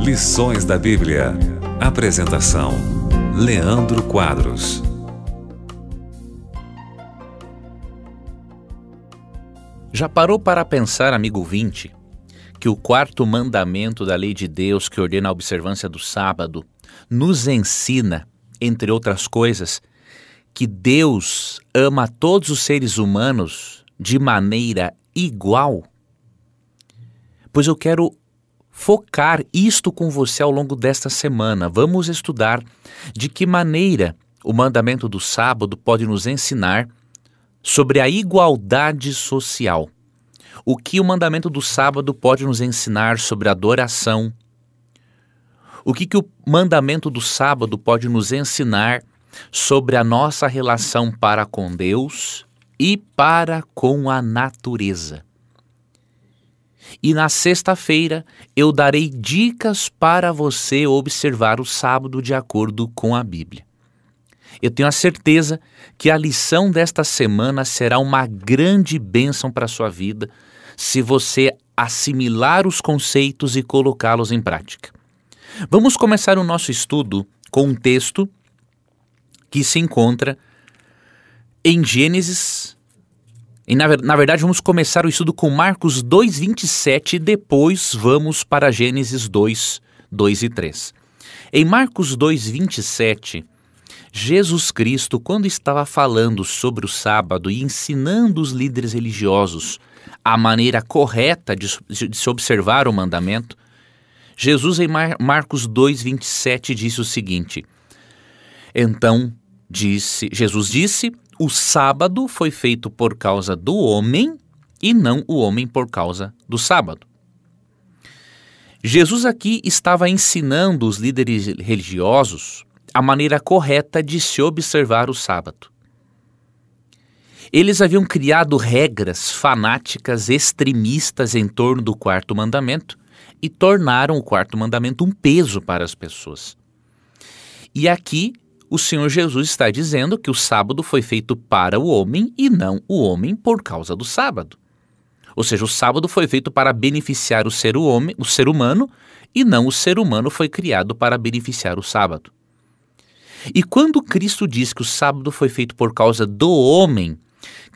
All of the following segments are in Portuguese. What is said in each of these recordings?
Lições da Bíblia. Apresentação: Leandro Quadros. Já parou para pensar, amigo 20, que o quarto mandamento da lei de Deus, que ordena a observância do sábado, nos ensina, entre outras coisas, que Deus ama todos os seres humanos de maneira igual? pois eu quero focar isto com você ao longo desta semana. Vamos estudar de que maneira o mandamento do sábado pode nos ensinar sobre a igualdade social. O que o mandamento do sábado pode nos ensinar sobre adoração? O que, que o mandamento do sábado pode nos ensinar sobre a nossa relação para com Deus e para com a natureza? E na sexta-feira eu darei dicas para você observar o sábado de acordo com a Bíblia. Eu tenho a certeza que a lição desta semana será uma grande bênção para a sua vida se você assimilar os conceitos e colocá-los em prática. Vamos começar o nosso estudo com um texto que se encontra em Gênesis, e na, na, verdade, vamos começar o estudo com Marcos 2,27 e depois vamos para Gênesis 2, 2 e 3. Em Marcos 2,27, Jesus Cristo, quando estava falando sobre o sábado e ensinando os líderes religiosos a maneira correta de, de se observar o mandamento, Jesus, em Mar, Marcos 2,27, disse o seguinte: Então disse, Jesus disse o sábado foi feito por causa do homem e não o homem por causa do sábado. Jesus aqui estava ensinando os líderes religiosos a maneira correta de se observar o sábado. Eles haviam criado regras fanáticas extremistas em torno do quarto mandamento e tornaram o quarto mandamento um peso para as pessoas. E aqui o Senhor Jesus está dizendo que o sábado foi feito para o homem e não o homem por causa do sábado. Ou seja, o sábado foi feito para beneficiar o ser, homem, o ser humano e não o ser humano foi criado para beneficiar o sábado. E quando Cristo diz que o sábado foi feito por causa do homem,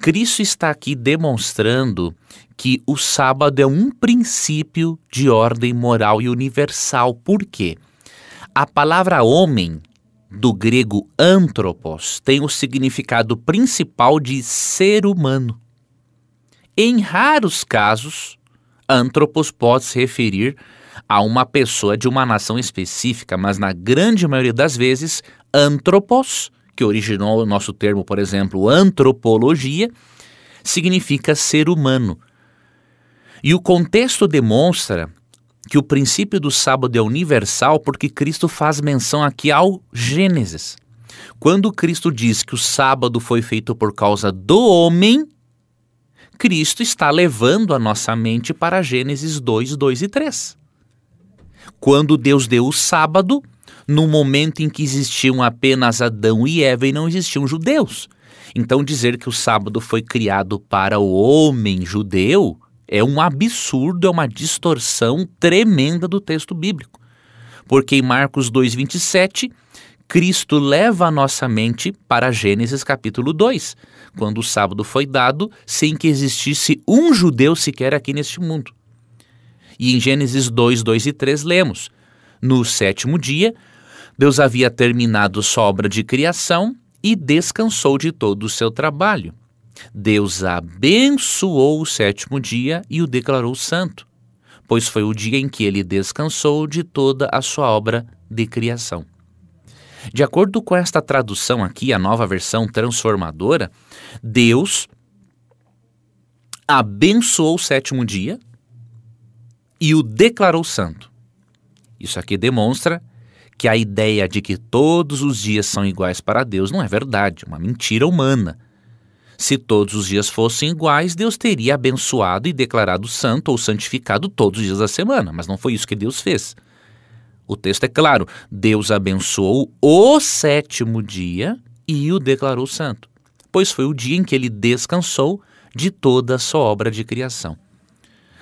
Cristo está aqui demonstrando que o sábado é um princípio de ordem moral e universal. Por quê? A palavra homem do grego anthropos, tem o significado principal de ser humano. Em raros casos, anthropos pode se referir a uma pessoa de uma nação específica, mas na grande maioria das vezes, antropos, que originou o nosso termo, por exemplo, antropologia, significa ser humano. E o contexto demonstra que o princípio do sábado é universal porque Cristo faz menção aqui ao Gênesis. Quando Cristo diz que o sábado foi feito por causa do homem, Cristo está levando a nossa mente para Gênesis 2, 2 e 3. Quando Deus deu o sábado, no momento em que existiam apenas Adão e Eva e não existiam judeus. Então, dizer que o sábado foi criado para o homem judeu é um absurdo, é uma distorção tremenda do texto bíblico. Porque em Marcos 2:27, Cristo leva a nossa mente para Gênesis capítulo 2, quando o sábado foi dado sem que existisse um judeu sequer aqui neste mundo. E em Gênesis 2, 2 e 3 lemos: No sétimo dia, Deus havia terminado sua obra de criação e descansou de todo o seu trabalho. Deus abençoou o sétimo dia e o declarou santo, pois foi o dia em que ele descansou de toda a sua obra de criação. De acordo com esta tradução aqui, a nova versão transformadora, Deus abençoou o sétimo dia e o declarou santo. Isso aqui demonstra que a ideia de que todos os dias são iguais para Deus não é verdade, é uma mentira humana se todos os dias fossem iguais, Deus teria abençoado e declarado santo ou santificado todos os dias da semana, mas não foi isso que Deus fez. O texto é claro: Deus abençoou o sétimo dia e o declarou santo, pois foi o dia em que ele descansou de toda a sua obra de criação.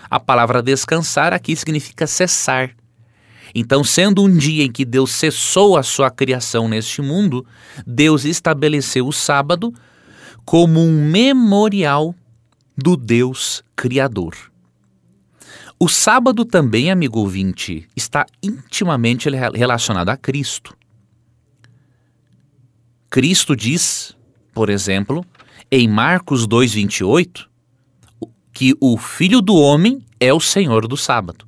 A palavra descansar aqui significa cessar. Então, sendo um dia em que Deus cessou a sua criação neste mundo, Deus estabeleceu o sábado como um memorial do Deus Criador. O sábado também, amigo ouvinte, está intimamente relacionado a Cristo. Cristo diz, por exemplo, em Marcos 2,28, que o Filho do Homem é o Senhor do sábado.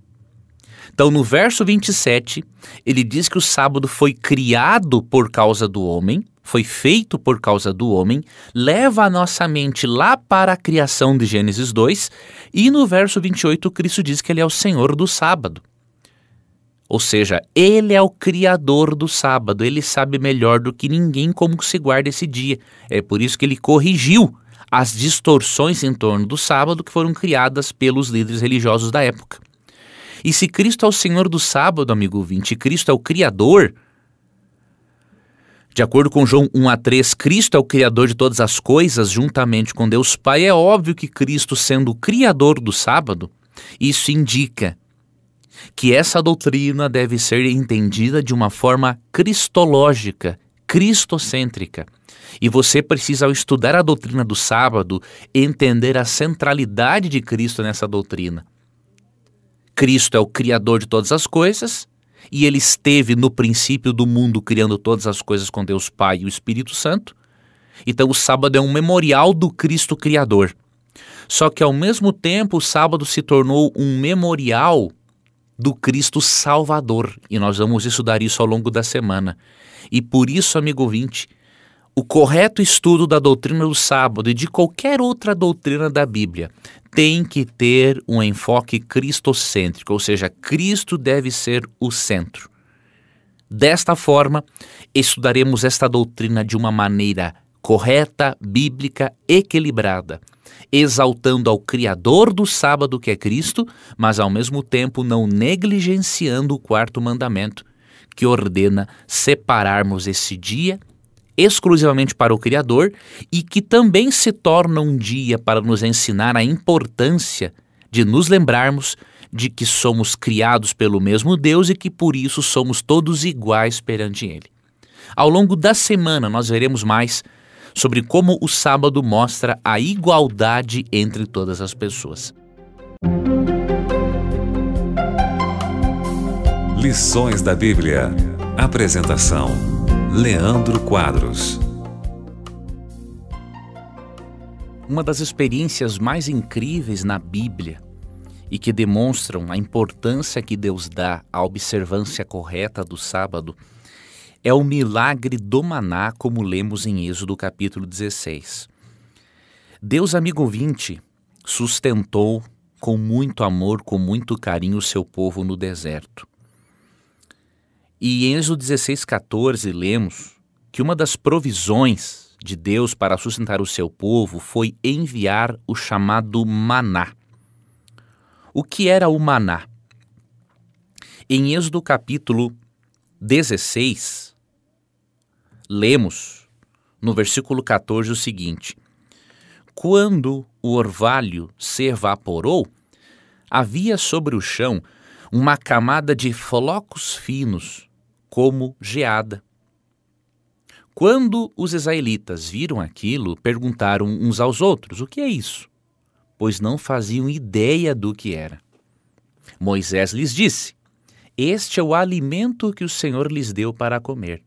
Então, no verso 27, ele diz que o sábado foi criado por causa do homem, foi feito por causa do homem, leva a nossa mente lá para a criação de Gênesis 2, e no verso 28, Cristo diz que ele é o Senhor do sábado. Ou seja, ele é o criador do sábado, ele sabe melhor do que ninguém como se guarda esse dia. É por isso que ele corrigiu as distorções em torno do sábado que foram criadas pelos líderes religiosos da época. E se Cristo é o Senhor do sábado, amigo ouvinte, Cristo é o Criador, de acordo com João 1 a 3, Cristo é o Criador de todas as coisas, juntamente com Deus Pai. É óbvio que Cristo, sendo o Criador do sábado, isso indica que essa doutrina deve ser entendida de uma forma cristológica, cristocêntrica. E você precisa, ao estudar a doutrina do sábado, entender a centralidade de Cristo nessa doutrina. Cristo é o Criador de todas as coisas e ele esteve no princípio do mundo criando todas as coisas com Deus Pai e o Espírito Santo. Então, o sábado é um memorial do Cristo Criador. Só que, ao mesmo tempo, o sábado se tornou um memorial do Cristo Salvador. E nós vamos estudar isso ao longo da semana. E por isso, amigo ouvinte, o correto estudo da doutrina do sábado e de qualquer outra doutrina da Bíblia tem que ter um enfoque cristocêntrico, ou seja, Cristo deve ser o centro. Desta forma, estudaremos esta doutrina de uma maneira correta, bíblica, equilibrada, exaltando ao Criador do sábado, que é Cristo, mas ao mesmo tempo não negligenciando o quarto mandamento, que ordena separarmos esse dia exclusivamente para o Criador e que também se torna um dia para nos ensinar a importância de nos lembrarmos de que somos criados pelo mesmo Deus e que por isso somos todos iguais perante Ele. Ao longo da semana, nós veremos mais sobre como o sábado mostra a igualdade entre todas as pessoas. Lições da Bíblia. Apresentação. Leandro Quadros. Uma das experiências mais incríveis na Bíblia e que demonstram a importância que Deus dá à observância correta do sábado é o milagre do maná, como lemos em Êxodo capítulo 16. Deus, amigo ouvinte, sustentou com muito amor, com muito carinho o seu povo no deserto. E em Êxodo 16,14 lemos que uma das provisões de Deus para sustentar o seu povo foi enviar o chamado maná. O que era o maná? Em Êxodo capítulo 16, lemos no versículo 14 o seguinte: Quando o orvalho se evaporou, havia sobre o chão uma camada de flocos finos como geada. Quando os israelitas viram aquilo, perguntaram uns aos outros: O que é isso? Pois não faziam ideia do que era. Moisés lhes disse: Este é o alimento que o Senhor lhes deu para comer.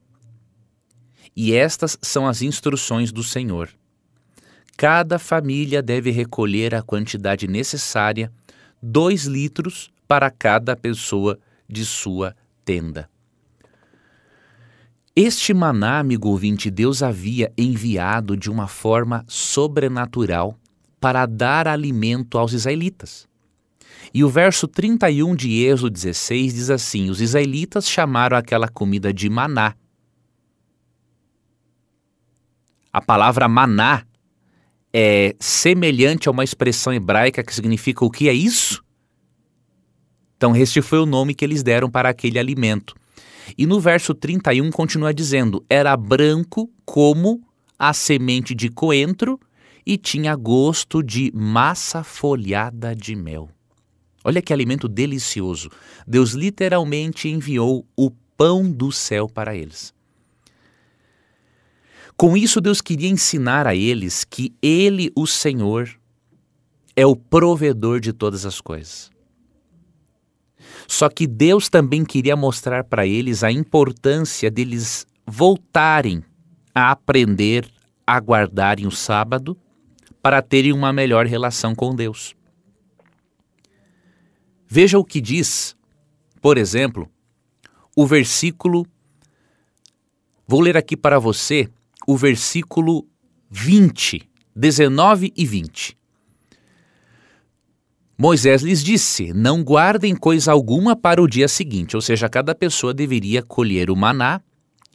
E estas são as instruções do Senhor. Cada família deve recolher a quantidade necessária, dois litros para cada pessoa de sua tenda. Este maná, amigo ouvinte, Deus havia enviado de uma forma sobrenatural para dar alimento aos israelitas. E o verso 31 de Êxodo 16 diz assim: Os israelitas chamaram aquela comida de maná. A palavra maná é semelhante a uma expressão hebraica que significa o que é isso? Então, este foi o nome que eles deram para aquele alimento. E no verso 31 continua dizendo: Era branco como a semente de coentro e tinha gosto de massa folhada de mel. Olha que alimento delicioso! Deus literalmente enviou o pão do céu para eles. Com isso, Deus queria ensinar a eles que Ele, o Senhor, é o provedor de todas as coisas. Só que Deus também queria mostrar para eles a importância deles voltarem a aprender a guardarem o sábado para terem uma melhor relação com Deus. Veja o que diz, por exemplo, o versículo. Vou ler aqui para você o versículo 20, 19 e 20. Moisés lhes disse: Não guardem coisa alguma para o dia seguinte, ou seja, cada pessoa deveria colher o maná,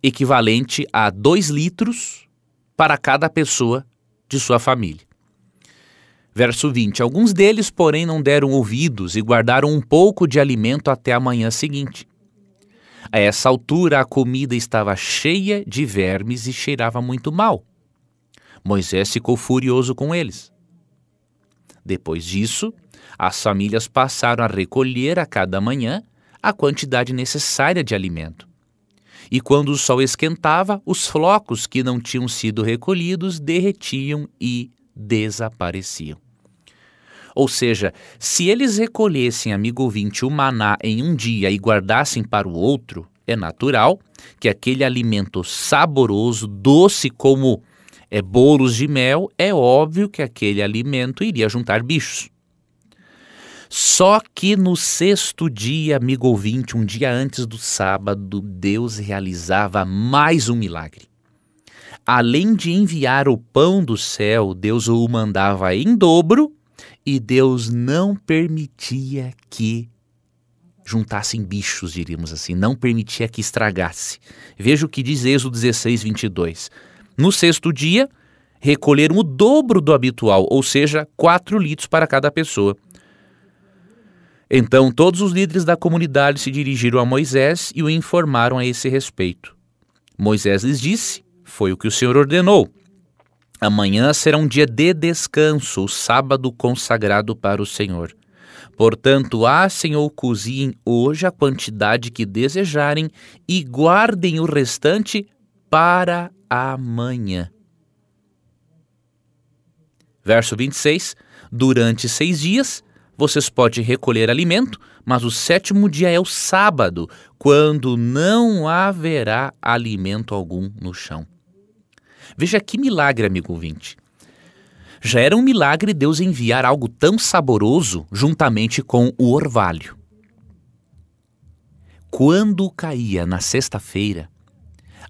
equivalente a dois litros para cada pessoa de sua família. Verso 20: Alguns deles, porém, não deram ouvidos e guardaram um pouco de alimento até a manhã seguinte. A essa altura, a comida estava cheia de vermes e cheirava muito mal. Moisés ficou furioso com eles. Depois disso, as famílias passaram a recolher a cada manhã a quantidade necessária de alimento. E quando o sol esquentava, os flocos que não tinham sido recolhidos derretiam e desapareciam. Ou seja, se eles recolhessem, amigo ouvinte, o maná em um dia e guardassem para o outro, é natural que aquele alimento saboroso, doce como é, bolos de mel, é óbvio que aquele alimento iria juntar bichos. Só que no sexto dia, amigo ouvinte, um dia antes do sábado, Deus realizava mais um milagre. Além de enviar o pão do céu, Deus o mandava em dobro e Deus não permitia que juntassem bichos, diríamos assim, não permitia que estragasse. Veja o que diz Êxodo 16, 22. No sexto dia, recolheram o dobro do habitual, ou seja, quatro litros para cada pessoa. Então todos os líderes da comunidade se dirigiram a Moisés e o informaram a esse respeito. Moisés lhes disse: Foi o que o Senhor ordenou. Amanhã será um dia de descanso, o sábado consagrado para o Senhor. Portanto, assem ou cozinhem hoje a quantidade que desejarem e guardem o restante para amanhã. Verso 26: Durante seis dias vocês podem recolher alimento, mas o sétimo dia é o sábado, quando não haverá alimento algum no chão. Veja que milagre, amigo ouvinte. Já era um milagre Deus enviar algo tão saboroso juntamente com o orvalho. Quando caía na sexta-feira,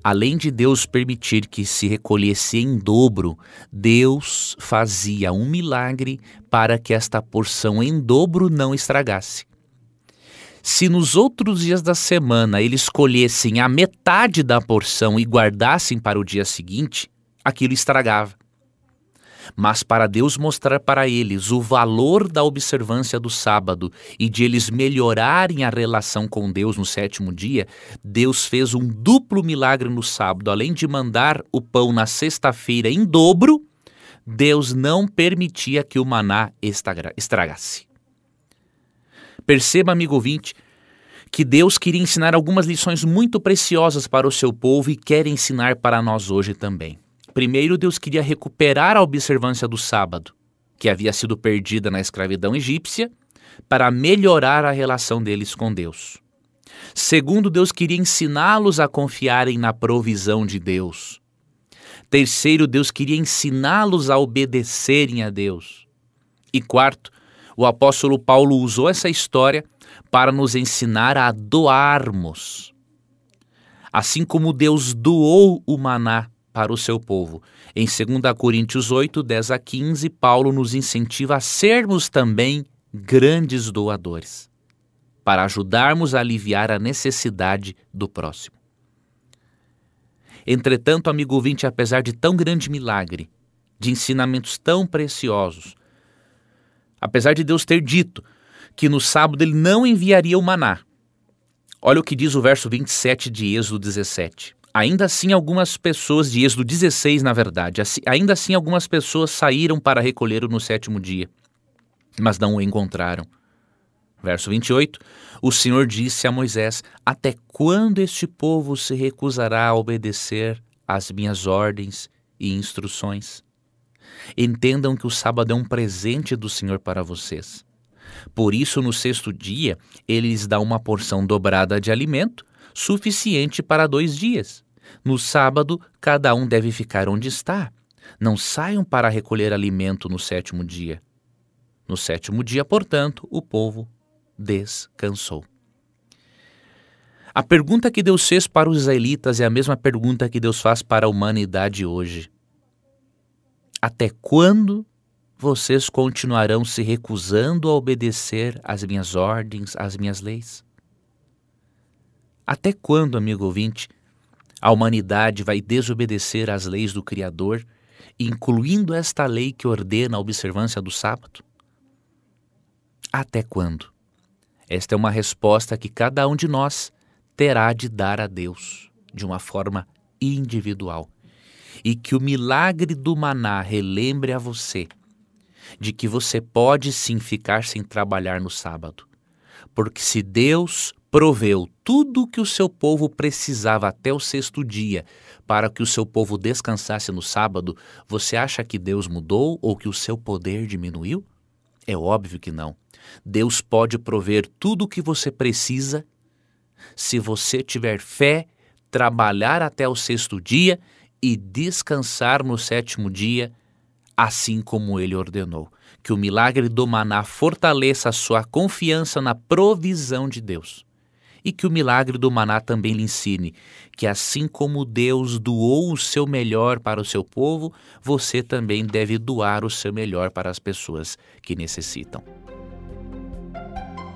além de Deus permitir que se recolhesse em dobro, Deus fazia um milagre para que esta porção em dobro não estragasse. Se nos outros dias da semana eles colhessem a metade da porção e guardassem para o dia seguinte, aquilo estragava mas para Deus mostrar para eles o valor da observância do sábado e de eles melhorarem a relação com Deus no sétimo dia, Deus fez um duplo milagre no sábado. Além de mandar o pão na sexta-feira em dobro, Deus não permitia que o maná estragasse. Perceba, amigo ouvinte, que Deus queria ensinar algumas lições muito preciosas para o seu povo e quer ensinar para nós hoje também. Primeiro, Deus queria recuperar a observância do sábado, que havia sido perdida na escravidão egípcia, para melhorar a relação deles com Deus. Segundo, Deus queria ensiná-los a confiarem na provisão de Deus. Terceiro, Deus queria ensiná-los a obedecerem a Deus. E quarto, o apóstolo Paulo usou essa história para nos ensinar a doarmos. Assim como Deus doou o maná para o seu povo. Em 2 Coríntios 8, 10 a 15, Paulo nos incentiva a sermos também grandes doadores, para ajudarmos a aliviar a necessidade do próximo. Entretanto, amigo ouvinte, apesar de tão grande milagre, de ensinamentos tão preciosos, apesar de Deus ter dito que no sábado ele não enviaria o maná, olha o que diz o verso 27 de Êxodo 17. Ainda assim, algumas pessoas, de Êxodo 16, na verdade, assim, ainda assim algumas pessoas saíram para recolher-o no sétimo dia, mas não o encontraram. Verso 28: O Senhor disse a Moisés: Até quando este povo se recusará a obedecer às minhas ordens e instruções? Entendam que o sábado é um presente do Senhor para vocês. Por isso, no sexto dia, ele lhes dá uma porção dobrada de alimento, suficiente para dois dias. No sábado, cada um deve ficar onde está. Não saiam para recolher alimento no sétimo dia. No sétimo dia, portanto, o povo descansou. A pergunta que Deus fez para os israelitas é a mesma pergunta que Deus faz para a humanidade hoje. Até quando vocês continuarão se recusando a obedecer às minhas ordens, às minhas leis? Até quando, amigo ouvinte, a humanidade vai desobedecer às leis do Criador, incluindo esta lei que ordena a observância do sábado? Até quando? Esta é uma resposta que cada um de nós terá de dar a Deus de uma forma individual. E que o milagre do maná relembre a você de que você pode sim ficar sem trabalhar no sábado. Porque se Deus proveu tudo o que o seu povo precisava até o sexto dia, para que o seu povo descansasse no sábado, você acha que Deus mudou ou que o seu poder diminuiu? É óbvio que não. Deus pode prover tudo o que você precisa se você tiver fé, trabalhar até o sexto dia e descansar no sétimo dia, assim como ele ordenou. Que o milagre do maná fortaleça a sua confiança na provisão de Deus e que o milagre do maná também lhe ensine que, assim como Deus doou o seu melhor para o seu povo, você também deve doar o seu melhor para as pessoas que necessitam.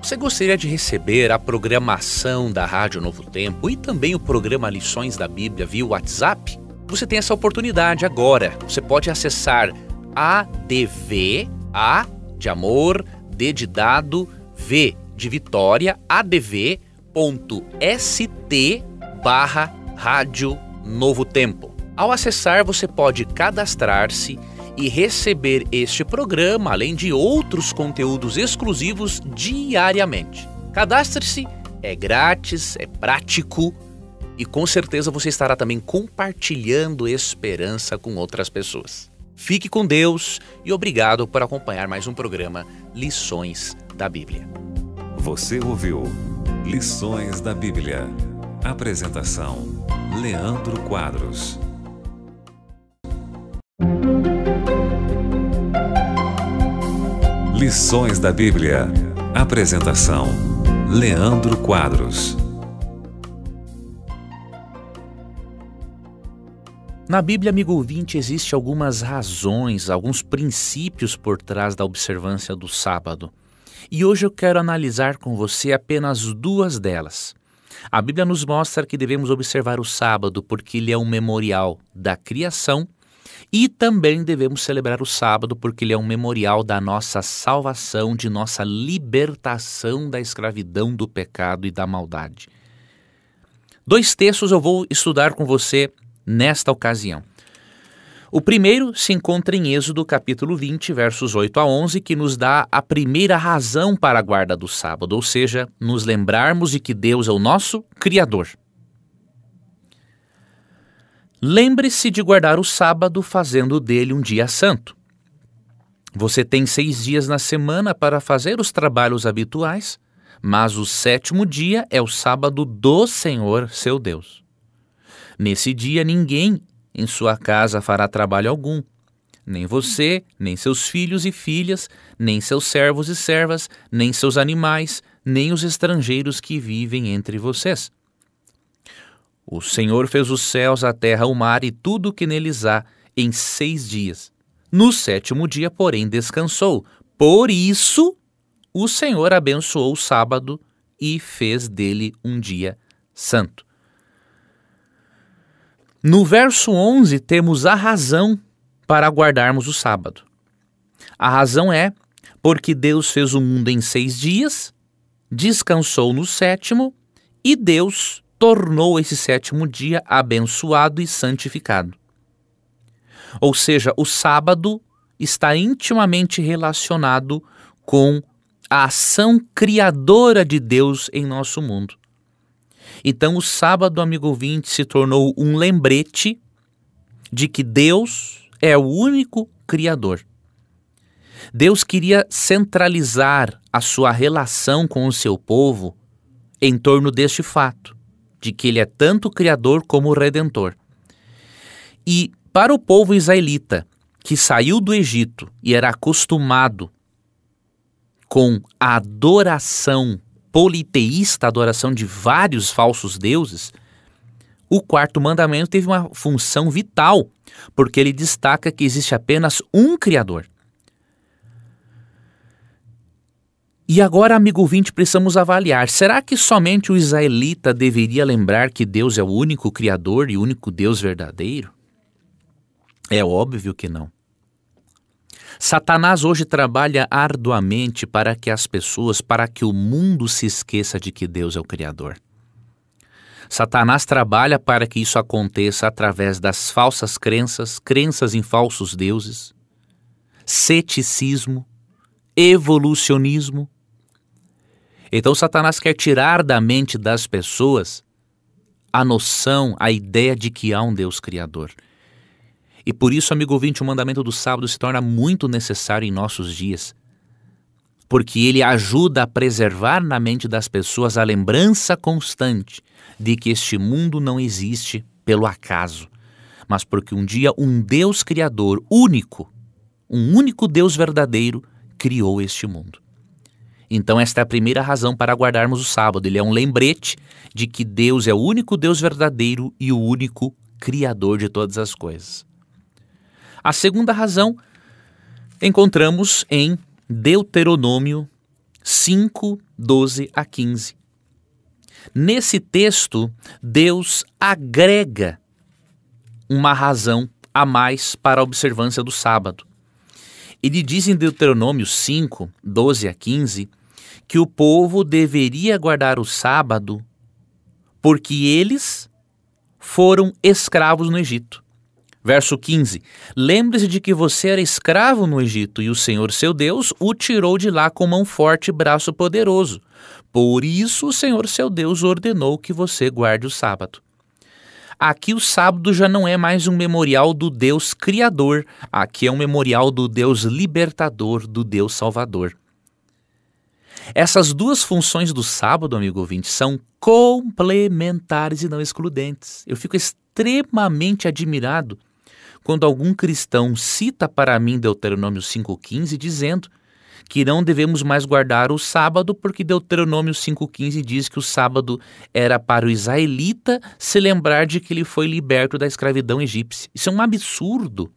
Você gostaria de receber a programação da Rádio Novo Tempo e também o programa Lições da Bíblia via WhatsApp? Você tem essa oportunidade agora. Você pode acessar adv, a de amor, d de dado, v de vitória, ADV apoia.st barra Rádio Novo Tempo. Ao acessar, você pode cadastrar-se e receber este programa, além de outros conteúdos exclusivos diariamente. Cadastre-se, é grátis, é prático e com certeza você estará também compartilhando esperança com outras pessoas. Fique com Deus e obrigado por acompanhar mais um programa Lições da Bíblia. Você ouviu Lições da Bíblia. Apresentação: Leandro Quadros. Lições da Bíblia. Apresentação: Leandro Quadros. Na Bíblia, amigo ouvinte, existem algumas razões, alguns princípios por trás da observância do sábado. E hoje eu quero analisar com você apenas duas delas. A Bíblia nos mostra que devemos observar o sábado porque ele é um memorial da criação e também devemos celebrar o sábado porque ele é um memorial da nossa salvação, de nossa libertação da escravidão do pecado e da maldade. Dois textos eu vou estudar com você nesta ocasião. O primeiro se encontra em Êxodo capítulo 20, versos 8 a 11, que nos dá a primeira razão para a guarda do sábado, ou seja, nos lembrarmos de que Deus é o nosso Criador. Lembre-se de guardar o sábado, fazendo dele um dia santo. Você tem seis dias na semana para fazer os trabalhos habituais, mas o sétimo dia é o sábado do Senhor, seu Deus. Nesse dia ninguém em sua casa fará trabalho algum, nem você, nem seus filhos e filhas, nem seus servos e servas, nem seus animais, nem os estrangeiros que vivem entre vocês. O Senhor fez os céus, a terra, o mar e tudo o que neles há, em seis dias. No sétimo dia, porém, descansou. Por isso, o Senhor abençoou o sábado e fez dele um dia santo. No verso 11, temos a razão para guardarmos o sábado. A razão é porque Deus fez o mundo em seis dias, descansou no sétimo e Deus tornou esse sétimo dia abençoado e santificado. Ou seja, o sábado está intimamente relacionado com a ação criadora de Deus em nosso mundo. Então, o sábado, amigo ouvinte, se tornou um lembrete de que Deus é o único Criador. Deus queria centralizar a sua relação com o seu povo em torno deste fato, de que ele é tanto Criador como Redentor. E para o povo israelita, que saiu do Egito e era acostumado com a adoração politeísta, adoração de vários falsos deuses, o quarto mandamento teve uma função vital, porque ele destaca que existe apenas um Criador. E agora, amigo 20, precisamos avaliar: será que somente o israelita deveria lembrar que Deus é o único Criador e o único Deus verdadeiro? É óbvio que não. Satanás hoje trabalha arduamente para que as pessoas, para que o mundo se esqueça de que Deus é o Criador. Satanás trabalha para que isso aconteça através das falsas crenças, crenças em falsos deuses, ceticismo, evolucionismo. Então, Satanás quer tirar da mente das pessoas a noção, a ideia de que há um Deus Criador. E por isso, amigo ouvinte, o mandamento do sábado se torna muito necessário em nossos dias, porque ele ajuda a preservar na mente das pessoas a lembrança constante de que este mundo não existe pelo acaso, mas porque um dia um Deus Criador único, um único Deus verdadeiro, criou este mundo. Então, esta é a primeira razão para guardarmos o sábado. Ele é um lembrete de que Deus é o único Deus verdadeiro e o único Criador de todas as coisas. A segunda razão encontramos em Deuteronômio 5, 12 a 15. Nesse texto, Deus agrega uma razão a mais para a observância do sábado. Ele diz em Deuteronômio 5, 12 a 15, que o povo deveria guardar o sábado porque eles foram escravos no Egito. Verso 15: Lembre-se de que você era escravo no Egito e o Senhor seu Deus o tirou de lá com mão forte e braço poderoso. Por isso o Senhor seu Deus ordenou que você guarde o sábado. Aqui o sábado já não é mais um memorial do Deus Criador, aqui é um memorial do Deus Libertador, do Deus Salvador. Essas duas funções do sábado, amigo ouvinte, são complementares e não excludentes. Eu fico extremamente admirado quando algum cristão cita para mim Deuteronômio 5,15, dizendo que não devemos mais guardar o sábado, porque Deuteronômio 5,15 diz que o sábado era para o israelita se lembrar de que ele foi liberto da escravidão egípcia. Isso é um absurdo.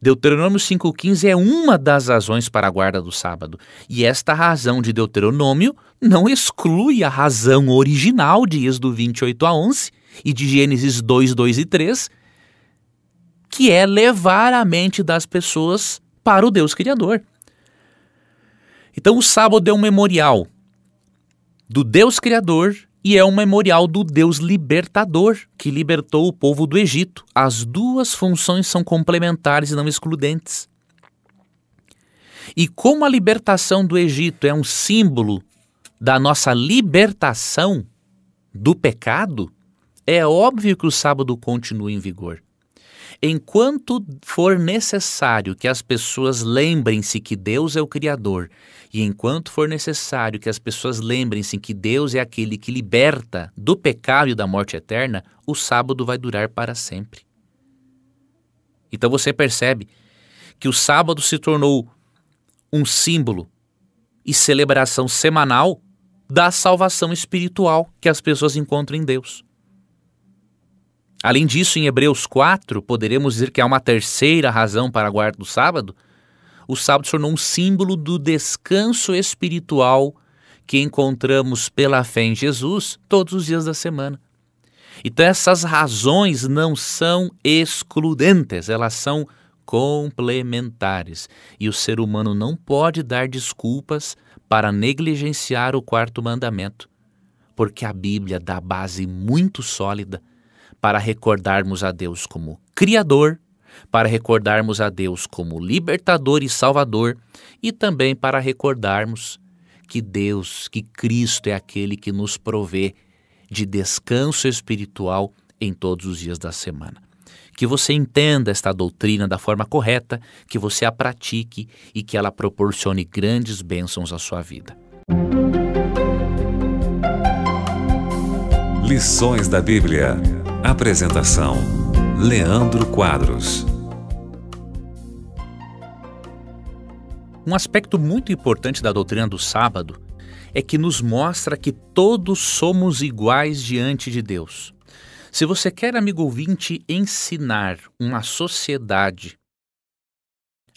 Deuteronômio 5,15 é uma das razões para a guarda do sábado, e esta razão de Deuteronômio não exclui a razão original de Êxodo 28 a 11 e de Gênesis 2, 2 e 3, que é levar a mente das pessoas para o Deus Criador. Então o sábado é um memorial do Deus Criador e é um memorial do Deus Libertador, que libertou o povo do Egito. As duas funções são complementares e não excludentes. E como a libertação do Egito é um símbolo da nossa libertação do pecado, é óbvio que o sábado continua em vigor. Enquanto for necessário que as pessoas lembrem-se que Deus é o Criador, e enquanto for necessário que as pessoas lembrem-se que Deus é aquele que liberta do pecado e da morte eterna, o sábado vai durar para sempre. Então você percebe que o sábado se tornou um símbolo e celebração semanal da salvação espiritual que as pessoas encontram em Deus. Além disso, em Hebreus 4, poderemos dizer que há uma terceira razão para a guarda do sábado. O sábado se tornou um símbolo do descanso espiritual que encontramos pela fé em Jesus todos os dias da semana. Então, essas razões não são excludentes, elas são complementares. E o ser humano não pode dar desculpas para negligenciar o quarto mandamento, porque a Bíblia dá base muito sólida para recordarmos a Deus como Criador, para recordarmos a Deus como Libertador e Salvador e também para recordarmos que Deus, que Cristo é aquele que nos provê de descanso espiritual em todos os dias da semana. Que você entenda esta doutrina da forma correta, que você a pratique e que ela proporcione grandes bênçãos à sua vida. Lições da Bíblia Apresentação: Leandro Quadros. Um aspecto muito importante da doutrina do sábado é que nos mostra que todos somos iguais diante de Deus. Se você quer, amigo ouvinte, ensinar uma sociedade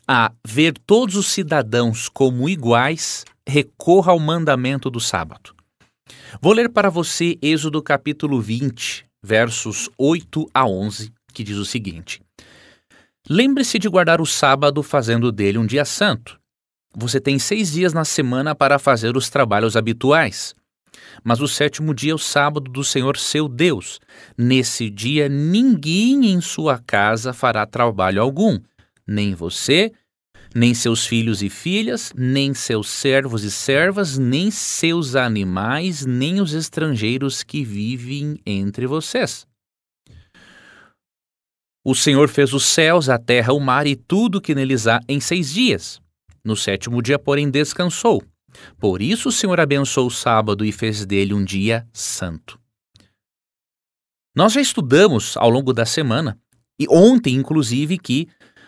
a ver todos os cidadãos como iguais, recorra ao mandamento do sábado. Vou ler para você Êxodo capítulo 20, versos 8 a 11, que diz o seguinte: Lembre-se de guardar o sábado fazendo dele um dia santo. Você tem seis dias na semana para fazer os trabalhos habituais. Mas o sétimo dia é o sábado do Senhor seu Deus. Nesse dia, ninguém em sua casa fará trabalho algum, nem você, nem seus filhos e filhas, nem seus servos e servas, nem seus animais, nem os estrangeiros que vivem entre vocês. O Senhor fez os céus, a terra, o mar e tudo que neles há em seis dias. No sétimo dia, porém, descansou. Por isso o Senhor abençoou o sábado e fez dele um dia santo. Nós já estudamos ao longo da semana, e ontem, inclusive, que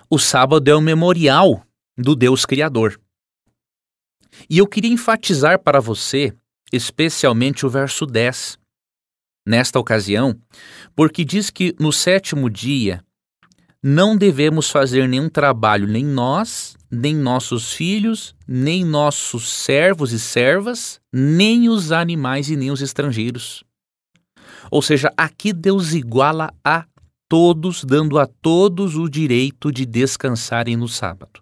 o sábado é um memorial do Deus Criador. E eu queria enfatizar para você, especialmente o verso 10, nesta ocasião, porque diz que no sétimo dia não devemos fazer nenhum trabalho, nem nós, nem nossos filhos, nem nossos servos e servas, nem os animais e nem os estrangeiros. Ou seja, aqui Deus iguala a todos, dando a todos o direito de descansarem no sábado.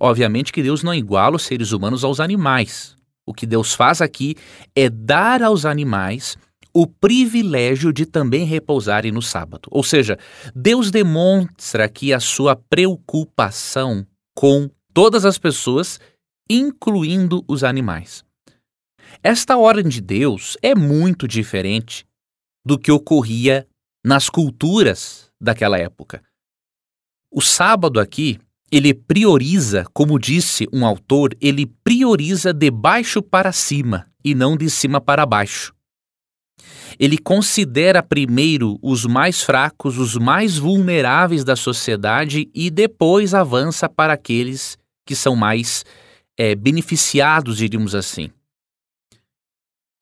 Obviamente que Deus não iguala os seres humanos aos animais. O que Deus faz aqui é dar aos animais o privilégio de também repousarem no sábado. Ou seja, Deus demonstra aqui a sua preocupação com todas as pessoas, incluindo os animais. Esta ordem de Deus é muito diferente do que ocorria nas culturas daquela época. O sábado aqui ele prioriza, como disse um autor, ele prioriza de baixo para cima e não de cima para baixo. Ele considera primeiro os mais fracos, os mais vulneráveis da sociedade e depois avança para aqueles que são mais é, beneficiados, diríamos assim.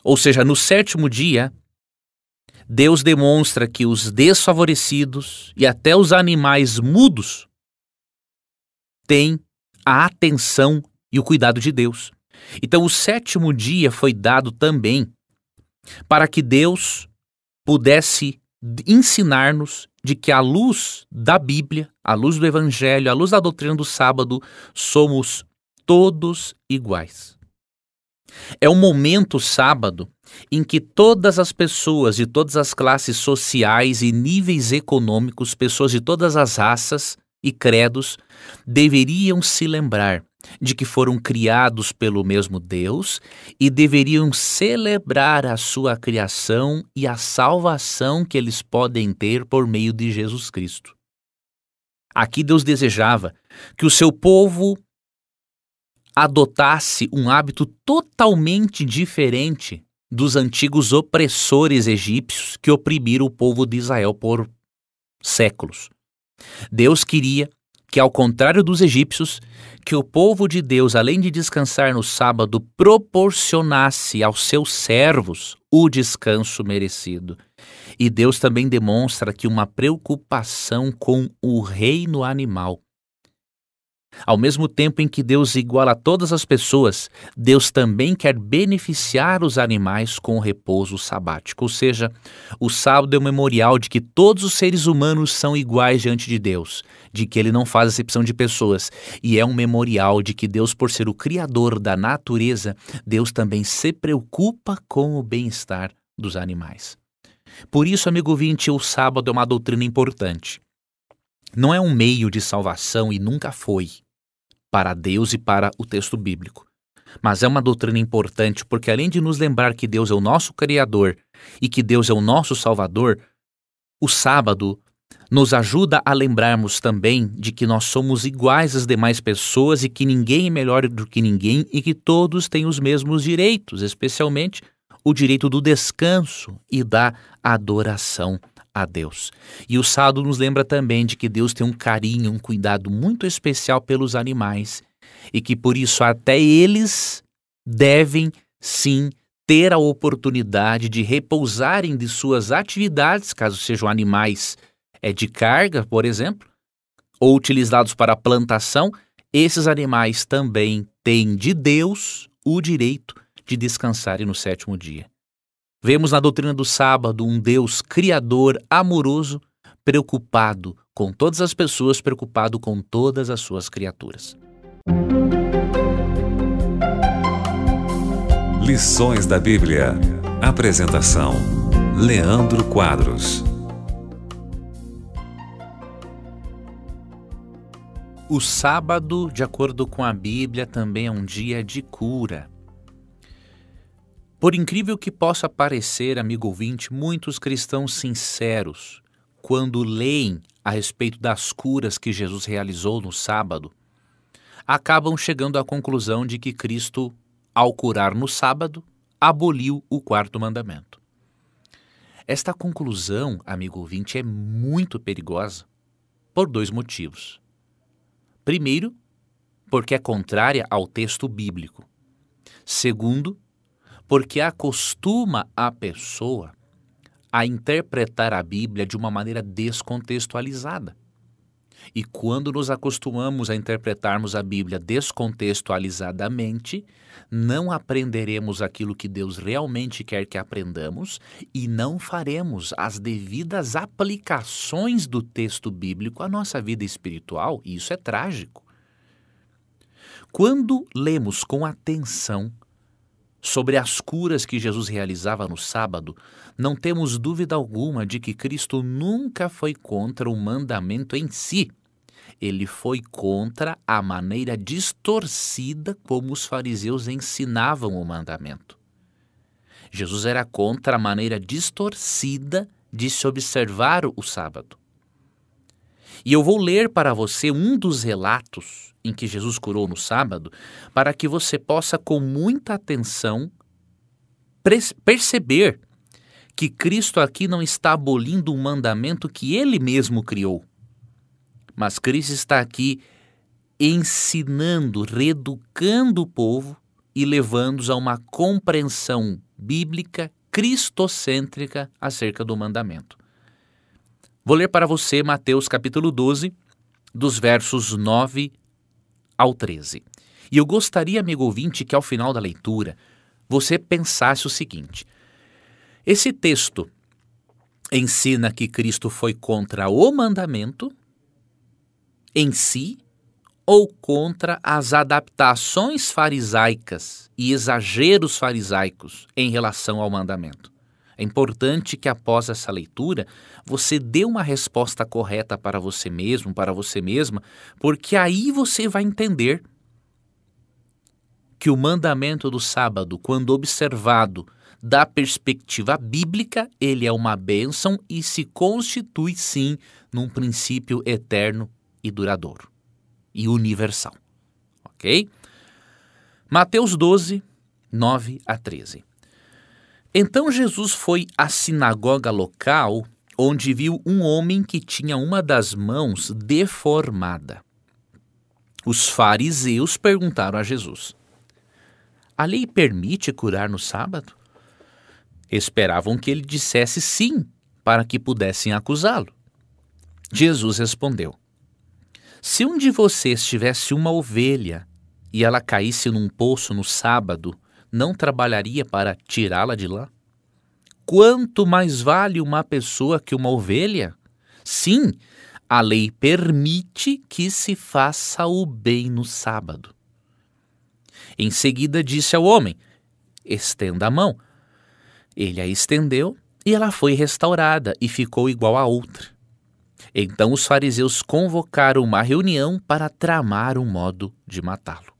Ou seja, no sétimo dia, Deus demonstra que os desfavorecidos e até os animais mudos tem a atenção e o cuidado de Deus. Então, o sétimo dia foi dado também para que Deus pudesse ensinar-nos de que, à luz da Bíblia, à luz do Evangelho, à luz da doutrina do sábado, somos todos iguais. É um momento sábado em que todas as pessoas de todas as classes sociais e níveis econômicos, pessoas de todas as raças, e credos deveriam se lembrar de que foram criados pelo mesmo Deus e deveriam celebrar a sua criação e a salvação que eles podem ter por meio de Jesus Cristo. Aqui Deus desejava que o seu povo adotasse um hábito totalmente diferente dos antigos opressores egípcios que oprimiram o povo de Israel por séculos. Deus queria que, ao contrário dos egípcios, que o povo de Deus, além de descansar no sábado, proporcionasse aos seus servos o descanso merecido. E Deus também demonstra que uma preocupação com o reino animal. Ao mesmo tempo em que Deus iguala todas as pessoas, Deus também quer beneficiar os animais com o repouso sabático, ou seja, o sábado é um memorial de que todos os seres humanos são iguais diante de Deus, de que ele não faz exceção de pessoas, e é um memorial de que Deus, por ser o criador da natureza, Deus também se preocupa com o bem-estar dos animais. Por isso, amigo vinte, o sábado é uma doutrina importante não é um meio de salvação e nunca foi para Deus e para o texto bíblico. Mas é uma doutrina importante porque, além de nos lembrar que Deus é o nosso Criador e que Deus é o nosso Salvador, o sábado nos ajuda a lembrarmos também de que nós somos iguais às demais pessoas e que ninguém é melhor do que ninguém e que todos têm os mesmos direitos, especialmente o direito do descanso e da adoração a Deus. E o sábado nos lembra também de que Deus tem um carinho, um cuidado muito especial pelos animais e que por isso até eles devem sim ter a oportunidade de repousarem de suas atividades, caso sejam animais é, de carga, por exemplo, ou utilizados para plantação, esses animais também têm de Deus o direito de descansarem no sétimo dia. Vemos na doutrina do sábado um Deus criador, amoroso, preocupado com todas as pessoas, preocupado com todas as suas criaturas. Lições da Bíblia. Apresentação: Leandro Quadros. O sábado, de acordo com a Bíblia, também é um dia de cura. Por incrível que possa parecer, amigo ouvinte, muitos cristãos sinceros, quando leem a respeito das curas que Jesus realizou no sábado, acabam chegando à conclusão de que Cristo, ao curar no sábado, aboliu o quarto mandamento. Esta conclusão, amigo ouvinte, é muito perigosa por dois motivos. Primeiro, porque é contrária ao texto bíblico. Segundo, porque acostuma a pessoa a interpretar a Bíblia de uma maneira descontextualizada. E quando nos acostumamos a interpretarmos a Bíblia descontextualizadamente, não aprenderemos aquilo que Deus realmente quer que aprendamos e não faremos as devidas aplicações do texto bíblico à nossa vida espiritual, e isso é trágico. Quando lemos com atenção Sobre as curas que Jesus realizava no sábado, não temos dúvida alguma de que Cristo nunca foi contra o mandamento em si. Ele foi contra a maneira distorcida como os fariseus ensinavam o mandamento. Jesus era contra a maneira distorcida de se observar o sábado. E eu vou ler para você um dos relatos em que Jesus curou no sábado, para que você possa, com muita atenção, perceber que Cristo aqui não está abolindo um mandamento que ele mesmo criou, mas Cristo está aqui ensinando, reeducando o povo e levando-os a uma compreensão bíblica cristocêntrica acerca do mandamento. Vou ler para você Mateus capítulo 12, dos versos 9 ao 13. E eu gostaria, amigo ouvinte, que ao final da leitura você pensasse o seguinte: esse texto ensina que Cristo foi contra o mandamento em si ou contra as adaptações farisaicas e exageros farisaicos em relação ao mandamento. É importante que após essa leitura você dê uma resposta correta para você mesmo, para você mesma, porque aí você vai entender que o mandamento do sábado, quando observado da perspectiva bíblica, ele é uma bênção e se constitui sim num princípio eterno e duradouro e universal. OK? Mateus 12, 9 a 13. Então Jesus foi à sinagoga local, onde viu um homem que tinha uma das mãos deformada. Os fariseus perguntaram a Jesus: A lei permite curar no sábado? Esperavam que ele dissesse sim, para que pudessem acusá-lo. Jesus respondeu: Se um de vocês tivesse uma ovelha e ela caísse num poço no sábado, não trabalharia para tirá-la de lá? Quanto mais vale uma pessoa que uma ovelha? Sim, a lei permite que se faça o bem no sábado. Em seguida disse ao homem: Estenda a mão. Ele a estendeu e ela foi restaurada e ficou igual à outra. Então os fariseus convocaram uma reunião para tramar um modo de matá-lo.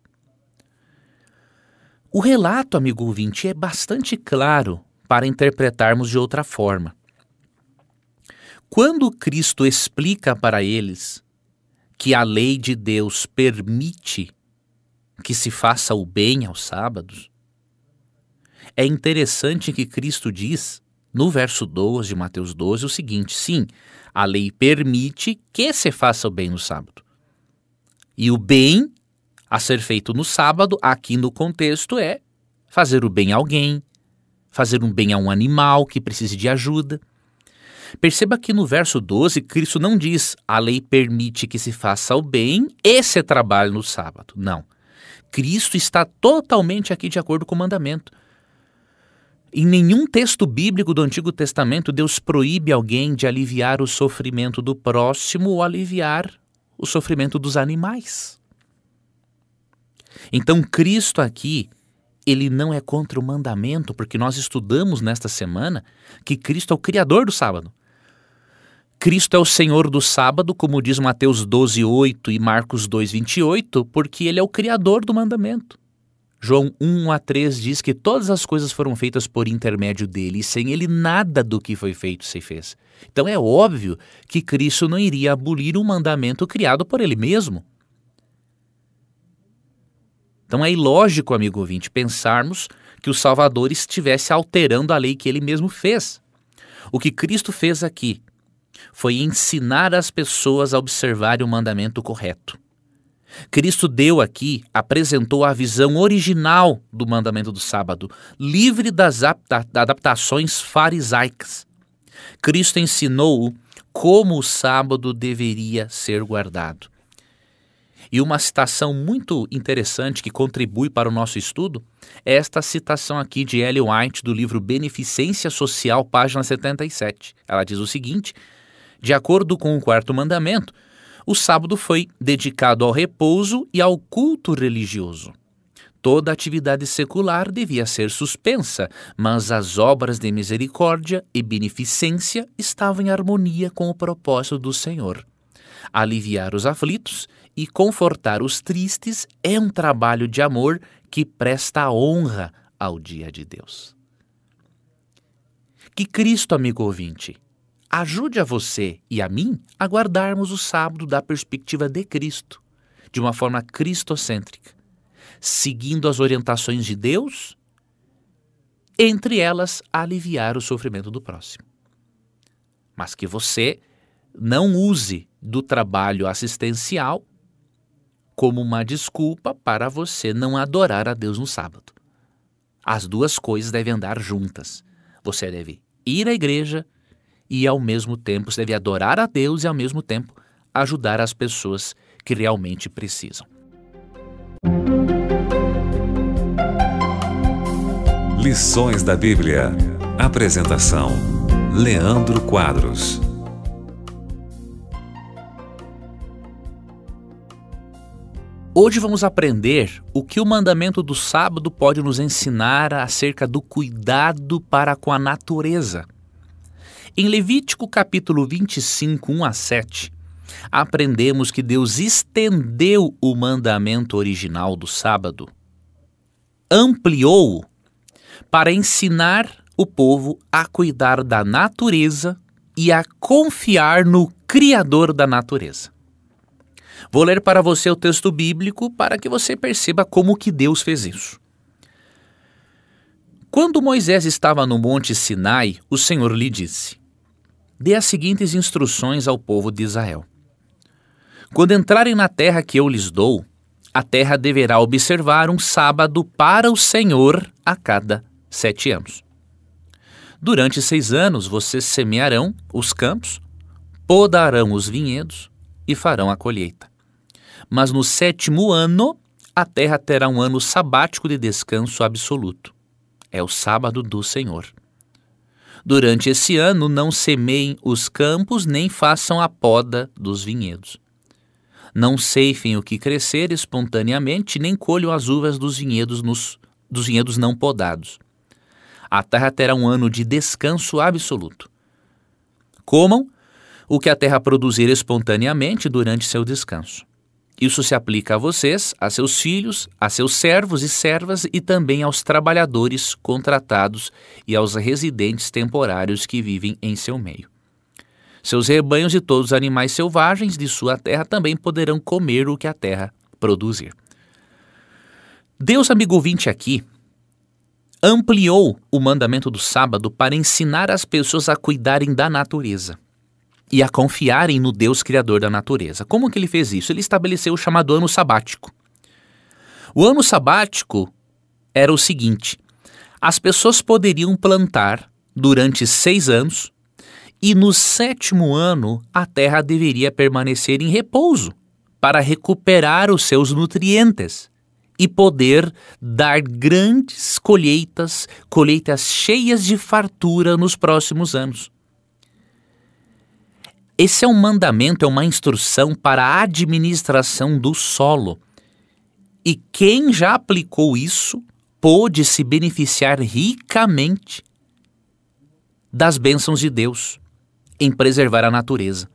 O relato, amigo ouvinte, é bastante claro para interpretarmos de outra forma. Quando Cristo explica para eles que a lei de Deus permite que se faça o bem aos sábados, é interessante que Cristo diz, no verso 12 de Mateus 12, o seguinte: sim, a lei permite que se faça o bem no sábado. E o bem a ser feito no sábado, aqui no contexto, é fazer o bem a alguém, fazer um bem a um animal que precise de ajuda. Perceba que no verso 12, Cristo não diz a lei permite que se faça o bem Esse é trabalho no sábado. Não. Cristo está totalmente aqui de acordo com o mandamento. Em nenhum texto bíblico do Antigo Testamento, Deus proíbe alguém de aliviar o sofrimento do próximo ou aliviar o sofrimento dos animais. Então, Cristo aqui, ele não é contra o mandamento, porque nós estudamos nesta semana que Cristo é o Criador do sábado. Cristo é o Senhor do sábado, como diz Mateus 12, 8 e Marcos 2, 28, porque ele é o Criador do mandamento. João 1 a 3 diz que todas as coisas foram feitas por intermédio dele, e sem ele nada do que foi feito se fez. Então é óbvio que Cristo não iria abolir um mandamento criado por ele mesmo. Então é ilógico, amigo ouvinte, pensarmos que o Salvador estivesse alterando a lei que ele mesmo fez. O que Cristo fez aqui foi ensinar as pessoas a observarem o mandamento correto. Cristo deu aqui, apresentou a visão original do mandamento do sábado, livre das adaptações farisaicas. Cristo ensinou como o sábado deveria ser guardado. E uma citação muito interessante que contribui para o nosso estudo é esta citação aqui de Ellen White do livro Beneficência Social, página 77. Ela diz o seguinte: De acordo com o quarto mandamento, o sábado foi dedicado ao repouso e ao culto religioso. Toda atividade secular devia ser suspensa, mas as obras de misericórdia e beneficência estavam em harmonia com o propósito do Senhor aliviar os aflitos e confortar os tristes é um trabalho de amor que presta honra ao dia de Deus. Que Cristo, amigo ouvinte, ajude a você e a mim a guardarmos o sábado da perspectiva de Cristo, de uma forma cristocêntrica, seguindo as orientações de Deus, entre elas aliviar o sofrimento do próximo. Mas que você não use do trabalho assistencial como uma desculpa para você não adorar a Deus no sábado. As duas coisas devem andar juntas. Você deve ir à igreja e, ao mesmo tempo, você deve adorar a Deus e, ao mesmo tempo, ajudar as pessoas que realmente precisam. Lições da Bíblia. Apresentação: Leandro Quadros. Hoje vamos aprender o que o mandamento do sábado pode nos ensinar acerca do cuidado para com a natureza. Em Levítico capítulo 25, 1 a 7, aprendemos que Deus estendeu o mandamento original do sábado, ampliou-o para ensinar o povo a cuidar da natureza e a confiar no Criador da natureza. Vou ler para você o texto bíblico para que você perceba como que Deus fez isso. Quando Moisés estava no monte Sinai, o Senhor lhe disse: Dê as seguintes instruções ao povo de Israel. Quando entrarem na terra que eu lhes dou, a terra deverá observar um sábado para o Senhor a cada sete anos. Durante seis anos vocês semearão os campos, podarão os vinhedos e farão a colheita mas no sétimo ano a terra terá um ano sabático de descanso absoluto. É o sábado do Senhor. Durante esse ano não semeiem os campos nem façam a poda dos vinhedos. Não ceifem o que crescer espontaneamente, nem colham as uvas dos vinhedos, nos, dos vinhedos não podados. A terra terá um ano de descanso absoluto. Comam o que a terra produzir espontaneamente durante seu descanso. Isso se aplica a vocês, a seus filhos, a seus servos e servas e também aos trabalhadores contratados e aos residentes temporários que vivem em seu meio. Seus rebanhos e todos os animais selvagens de sua terra também poderão comer o que a terra produzir. Deus, amigo ouvinte, aqui ampliou o mandamento do sábado para ensinar as pessoas a cuidarem da natureza e a confiarem no Deus Criador da natureza. Como que ele fez isso? Ele estabeleceu o chamado ano sabático. O ano sabático era o seguinte: as pessoas poderiam plantar durante seis anos e no sétimo ano a terra deveria permanecer em repouso para recuperar os seus nutrientes e poder dar grandes colheitas, colheitas cheias de fartura nos próximos anos. Esse é um mandamento, é uma instrução para a administração do solo. E quem já aplicou isso pôde se beneficiar ricamente das bênçãos de Deus em preservar a natureza.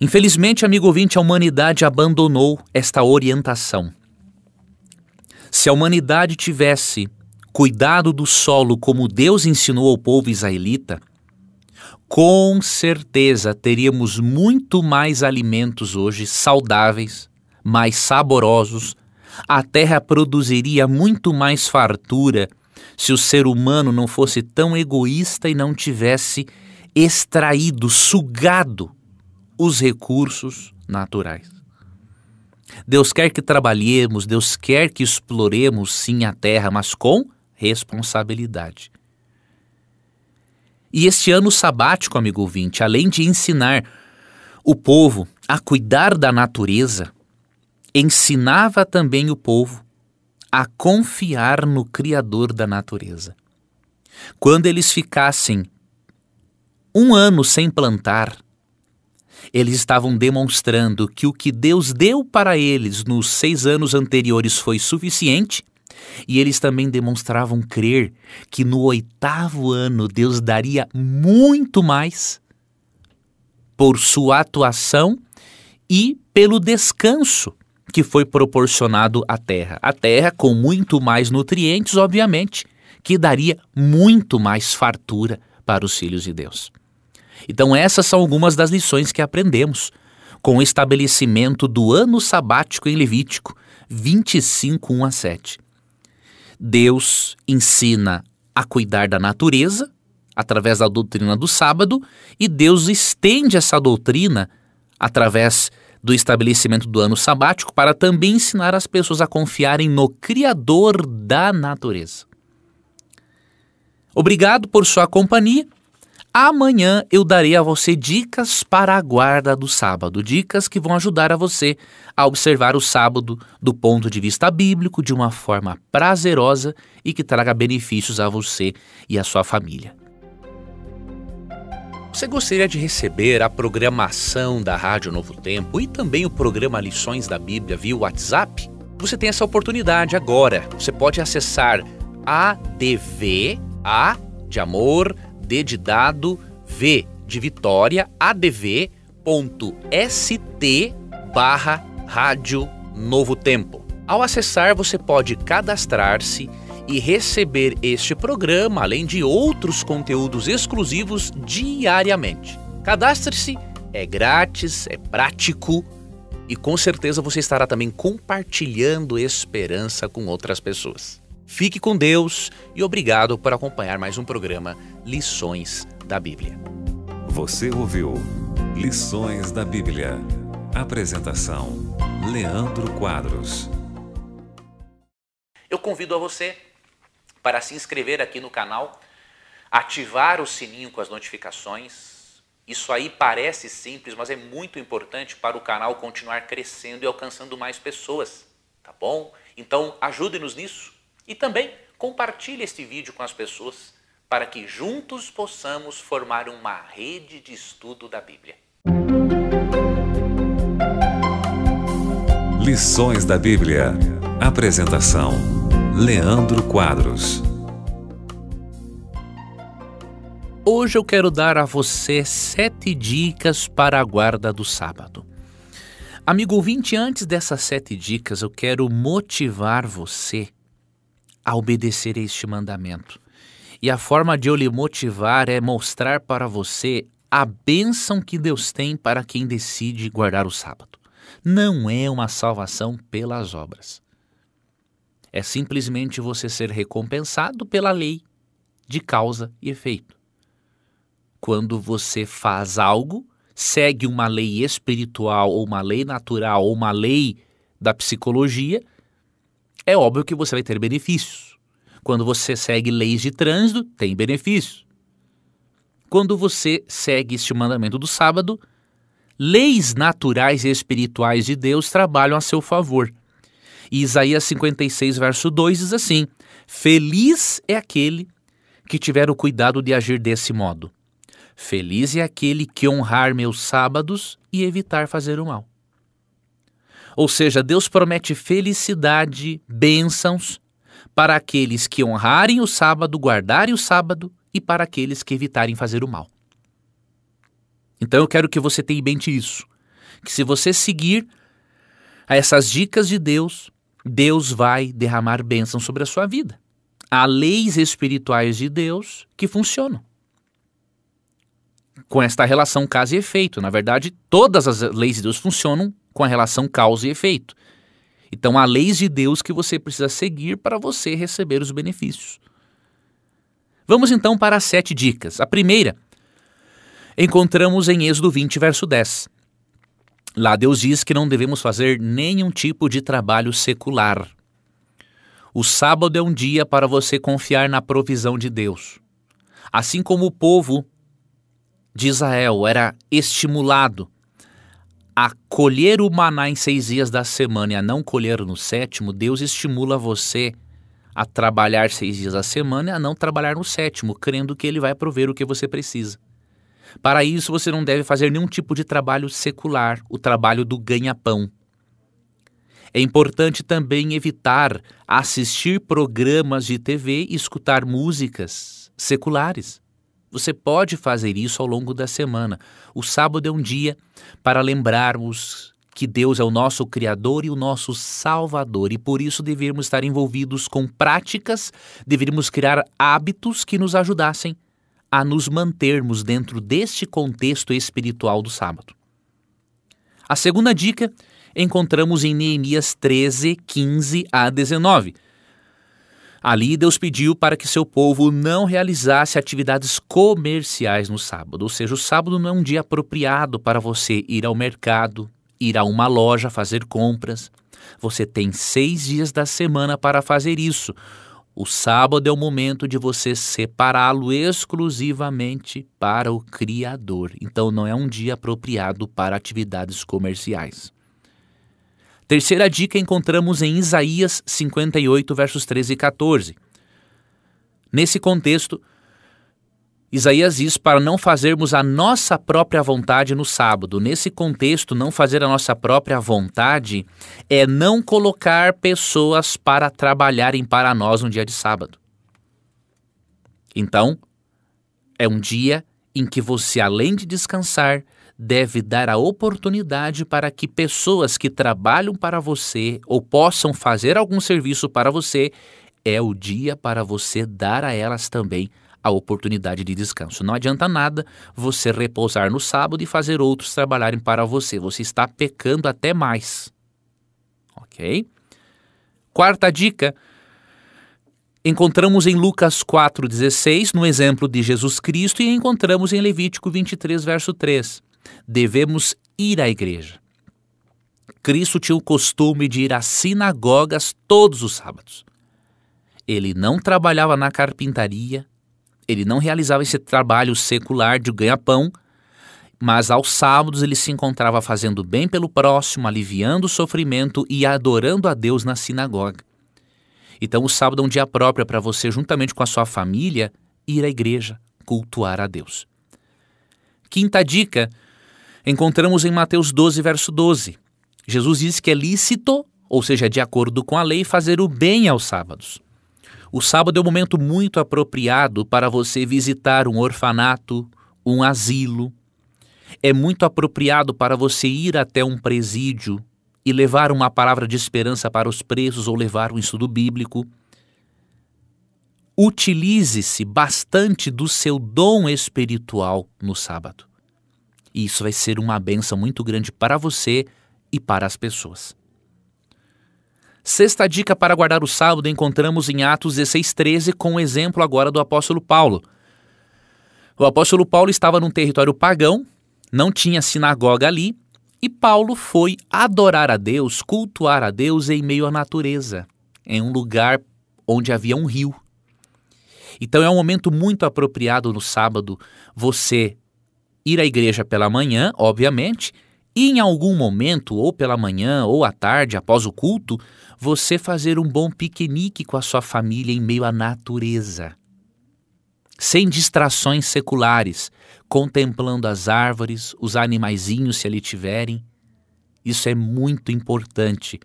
Infelizmente, amigo ouvinte, a humanidade abandonou esta orientação. Se a humanidade tivesse cuidado do solo como Deus ensinou ao povo israelita, com certeza teríamos muito mais alimentos hoje saudáveis, mais saborosos. A terra produziria muito mais fartura se o ser humano não fosse tão egoísta e não tivesse extraído, sugado os recursos naturais. Deus quer que trabalhemos, Deus quer que exploremos sim a terra, mas com responsabilidade. E este ano sabático, amigo ouvinte, além de ensinar o povo a cuidar da natureza, ensinava também o povo a confiar no Criador da natureza. Quando eles ficassem um ano sem plantar, eles estavam demonstrando que o que Deus deu para eles nos seis anos anteriores foi suficiente e eles também demonstravam crer que no oitavo ano Deus daria muito mais por sua atuação e pelo descanso que foi proporcionado à terra. A terra com muito mais nutrientes, obviamente, que daria muito mais fartura para os filhos de Deus. Então, essas são algumas das lições que aprendemos com o estabelecimento do ano sabático em Levítico 25, 1 a 7. Deus ensina a cuidar da natureza através da doutrina do sábado e Deus estende essa doutrina através do estabelecimento do ano sabático para também ensinar as pessoas a confiarem no Criador da natureza. Obrigado por sua companhia. Amanhã eu darei a você dicas para a guarda do sábado, dicas que vão ajudar a você a observar o sábado do ponto de vista bíblico de uma forma prazerosa e que traga benefícios a você e a sua família. Você gostaria de receber a programação da Rádio Novo Tempo e também o programa Lições da Bíblia via WhatsApp? Você tem essa oportunidade agora. Você pode acessar adv a de amor D de dado, V de vitória, adv.st barra rádio Novo Tempo. Ao acessar, você pode cadastrar-se e receber este programa, além de outros conteúdos exclusivos diariamente. Cadastre-se, é grátis, é prático e com certeza você estará também compartilhando esperança com outras pessoas. Fique com Deus e obrigado por acompanhar mais um programa Lições da Bíblia. Você ouviu Lições da Bíblia. Apresentação: Leandro Quadros. Eu convido a você para se inscrever aqui no canal, ativar o sininho com as notificações. Isso aí parece simples, mas é muito importante para o canal continuar crescendo e alcançando mais pessoas, tá bom? Então, ajude-nos nisso. E também compartilhe este vídeo com as pessoas para que juntos possamos formar uma rede de estudo da Bíblia. Lições da Bíblia. Apresentação: Leandro Quadros. Hoje eu quero dar a você sete dicas para a guarda do sábado. Amigo ouvinte, antes dessas sete dicas, eu quero motivar você a obedecer a este mandamento. E a forma de eu lhe motivar é mostrar para você a bênção que Deus tem para quem decide guardar o sábado. Não é uma salvação pelas obras. É simplesmente você ser recompensado pela lei de causa e efeito. Quando você faz algo, segue uma lei espiritual ou uma lei natural ou uma lei da psicologia, é óbvio que você vai ter benefícios. Quando você segue leis de trânsito, tem benefícios. Quando você segue este mandamento do sábado, leis naturais e espirituais de Deus trabalham a seu favor. E Isaías 56, verso 2 diz assim: Feliz é aquele que tiver o cuidado de agir desse modo. Feliz é aquele que honrar meus sábados e evitar fazer o mal. Ou seja, Deus promete felicidade, bênçãos para aqueles que honrarem o sábado, guardarem o sábado e para aqueles que evitarem fazer o mal. Então eu quero que você tenha em mente isso, que se você seguir a essas dicas de Deus, Deus vai derramar bênção sobre a sua vida. Há leis espirituais de Deus que funcionam com esta relação causa e efeito. Na verdade, todas as leis de Deus funcionam com a relação causa e efeito. Então, há leis de Deus que você precisa seguir para você receber os benefícios. Vamos então para as sete dicas. A primeira encontramos em Êxodo 20, verso 10. Lá Deus diz que não devemos fazer nenhum tipo de trabalho secular. O sábado é um dia para você confiar na provisão de Deus. Assim como o povo de Israel era estimulado a colher o maná em seis dias da semana e a não colher no sétimo, Deus estimula você a trabalhar seis dias da semana e a não trabalhar no sétimo, crendo que Ele vai prover o que você precisa. Para isso, você não deve fazer nenhum tipo de trabalho secular, o trabalho do ganha-pão. É importante também evitar assistir programas de TV e escutar músicas seculares. Você pode fazer isso ao longo da semana. O sábado é um dia para lembrarmos que Deus é o nosso Criador e o nosso Salvador, e por isso deveríamos estar envolvidos com práticas, deveríamos criar hábitos que nos ajudassem a nos mantermos dentro deste contexto espiritual do sábado. A segunda dica encontramos em Neemias 13, 15 a 19 Ali Deus pediu para que seu povo não realizasse atividades comerciais no sábado, ou seja, o sábado não é um dia apropriado para você ir ao mercado, ir a uma loja fazer compras. Você tem seis dias da semana para fazer isso. O sábado é o momento de você separá-lo exclusivamente para o Criador. Então, não é um dia apropriado para atividades comerciais. Terceira dica encontramos em Isaías 58, versos 13 e 14. Nesse contexto, Isaías diz para não fazermos a nossa própria vontade no sábado. Nesse contexto, não fazer a nossa própria vontade é não colocar pessoas para trabalharem para nós um dia de sábado. Então, é um dia em que você, além de descansar, deve dar a oportunidade para que pessoas que trabalham para você ou possam fazer algum serviço para você, é o dia para você dar a elas também a oportunidade de descanso. Não adianta nada você repousar no sábado e fazer outros trabalharem para você. Você está pecando até mais. Ok? Quarta dica. Encontramos em Lucas 4,16, no exemplo de Jesus Cristo, e encontramos em Levítico 23, verso 3 devemos ir à igreja. Cristo tinha o costume de ir às sinagogas todos os sábados. Ele não trabalhava na carpintaria, ele não realizava esse trabalho secular de ganha-pão, mas aos sábados ele se encontrava fazendo bem pelo próximo, aliviando o sofrimento e adorando a Deus na sinagoga. Então o sábado é um dia próprio para você, juntamente com a sua família, ir à igreja, cultuar a Deus. Quinta dica: encontramos em Mateus 12, verso 12. Jesus diz que é lícito, ou seja, de acordo com a lei, fazer o bem aos sábados. O sábado é um momento muito apropriado para você visitar um orfanato, um asilo. É muito apropriado para você ir até um presídio e levar uma palavra de esperança para os presos ou levar um estudo bíblico. Utilize-se bastante do seu dom espiritual no sábado. E isso vai ser uma benção muito grande para você e para as pessoas. Sexta dica para guardar o sábado encontramos em Atos 16,13, com o exemplo agora do apóstolo Paulo. O apóstolo Paulo estava num território pagão, não tinha sinagoga ali, e Paulo foi adorar a Deus, cultuar a Deus em meio à natureza, em um lugar onde havia um rio. Então é um momento muito apropriado no sábado você ir à igreja pela manhã, obviamente, e em algum momento, ou pela manhã ou à tarde, após o culto, você fazer um bom piquenique com a sua família em meio à natureza. Sem distrações seculares, contemplando as árvores, os animaizinhos se ali tiverem. Isso é muito importante.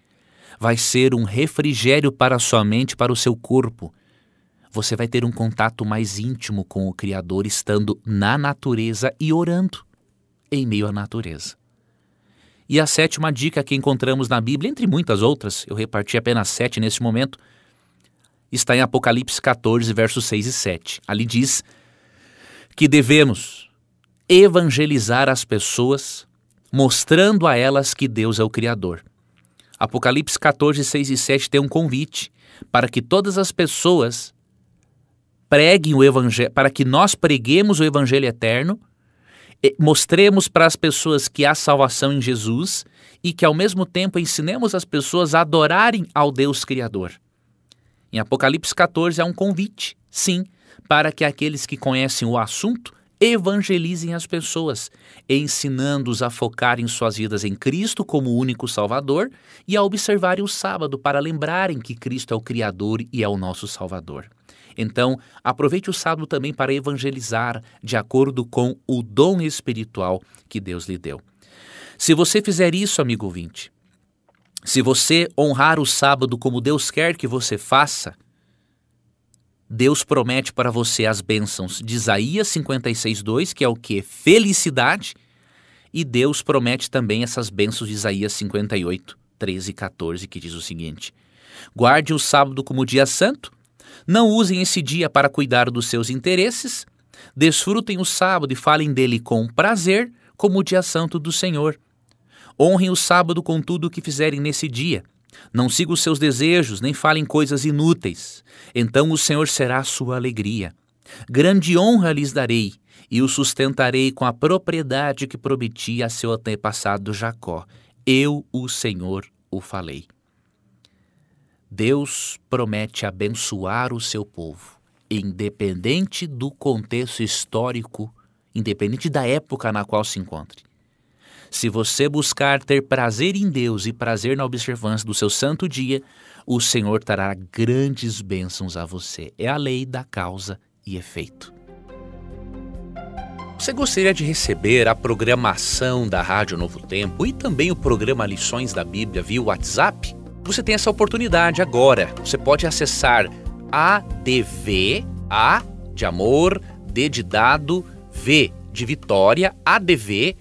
Vai ser um refrigério para a sua mente, para o seu corpo você vai ter um contato mais íntimo com o Criador estando na natureza e orando em meio à natureza. E a sétima dica que encontramos na Bíblia, entre muitas outras, eu reparti apenas sete nesse momento, está em Apocalipse 14, versos 6 e 7. Ali diz que devemos evangelizar as pessoas, mostrando a elas que Deus é o Criador. Apocalipse 14, 6 e 7 tem um convite para que todas as pessoas preguem o evangelho, para que nós preguemos o evangelho eterno, mostremos para as pessoas que há salvação em Jesus e que ao mesmo tempo ensinemos as pessoas a adorarem ao Deus criador. Em Apocalipse 14 há um convite, sim, para que aqueles que conhecem o assunto evangelizem as pessoas, ensinando-os a focarem suas vidas em Cristo como o único Salvador e a observarem o sábado para lembrarem que Cristo é o Criador e é o nosso Salvador. Então, aproveite o sábado também para evangelizar de acordo com o dom espiritual que Deus lhe deu. Se você fizer isso, amigo ouvinte, se você honrar o sábado como Deus quer que você faça, Deus promete para você as bênçãos de Isaías 56:2, que é o que felicidade, e Deus promete também essas bênçãos de Isaías 58, 13 e 14, que diz o seguinte: Guarde o sábado como dia santo, não usem esse dia para cuidar dos seus interesses. Desfrutem o sábado e falem dele com prazer, como o dia santo do Senhor. Honrem o sábado com tudo o que fizerem nesse dia. Não sigam os seus desejos, nem falem coisas inúteis. Então o Senhor será a sua alegria. Grande honra lhes darei, e o sustentarei com a propriedade que prometi a seu antepassado Jacó. Eu, o Senhor, o falei. Deus promete abençoar o seu povo, independente do contexto histórico, independente da época na qual se encontre. Se você buscar ter prazer em Deus e prazer na observância do seu santo dia, o Senhor trará grandes bênçãos a você. É a lei da causa e efeito. Você gostaria de receber a programação da Rádio Novo Tempo e também o programa Lições da Bíblia via WhatsApp? Você tem essa oportunidade agora. Você pode acessar ADV, A de amor, D de dado, V de vitória, adv.st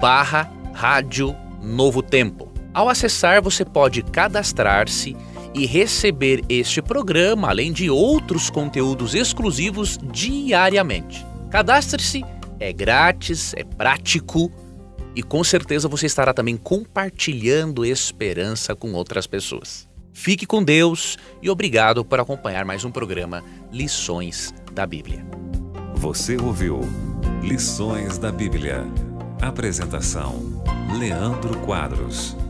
barra rádio Novo Tempo. Ao acessar, você pode cadastrar-se e receber este programa, além de outros conteúdos exclusivos diariamente. Cadastre-se, é grátis, é prático e com certeza você estará também compartilhando esperança com outras pessoas. Fique com Deus e obrigado por acompanhar mais um programa Lições da Bíblia. Você ouviu Lições da Bíblia. Apresentação: Leandro Quadros.